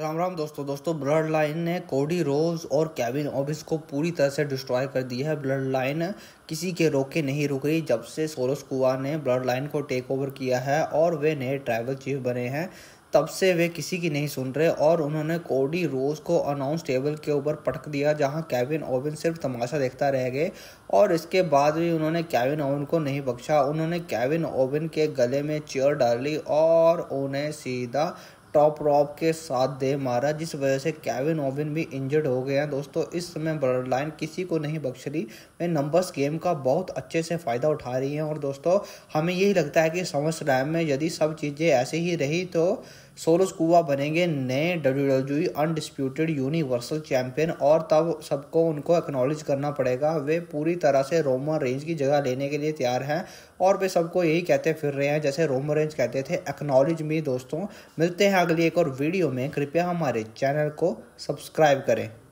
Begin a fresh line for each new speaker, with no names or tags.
राम राम दोस्तों दोस्तों blood line ने कोडी रोज और कैबिन ऑफिस को पूरी तरह से डिस्ट्रॉय कर दिया है ब्लड लाइन किसी के रोके नहीं रुक रही जब से सोरस कुआ ने ब्लड लाइन को टेक ओवर किया है और वे नए ट्राइबल चीफ बने हैं तब से वे किसी की नहीं सुन रहे और उन्होंने कोडी रोज को अनाउंस टेबल के ऊपर पटक दिया जहां कैविन ओवन सिर्फ तमाशा देखता रह गए और इसके बाद भी उन्होंने कैविन ओवन को नहीं बख्शा उन्होंने कैविन ओवन के गले में चेयर डाली और उन्हें सीधा टॉप रॉप के साथ दे मारा जिस वजह से कैविन ओविन भी इंजर्ड हो गए हैं दोस्तों इस समय ब्लड लाइन किसी को नहीं बख्श रही वे नंबर्स गेम का बहुत अच्छे से फ़ायदा उठा रही हैं और दोस्तों हमें यही लगता है कि समझ रैम में यदि सब चीज़ें ऐसे ही रही तो सोलस कुआ बनेंगे नए W W undisputed universal champion और तब सबको उनको एक्नॉलेज करना पड़ेगा वे पूरी तरह से रोमन रेंज की जगह लेने के लिए तैयार हैं और वे सबको यही कहते फिर रहे हैं जैसे रोमन रेंज कहते थे एक्नॉलेज मी दोस्तों मिलते हैं अगली एक और वीडियो में कृपया हमारे चैनल को सब्सक्राइब करें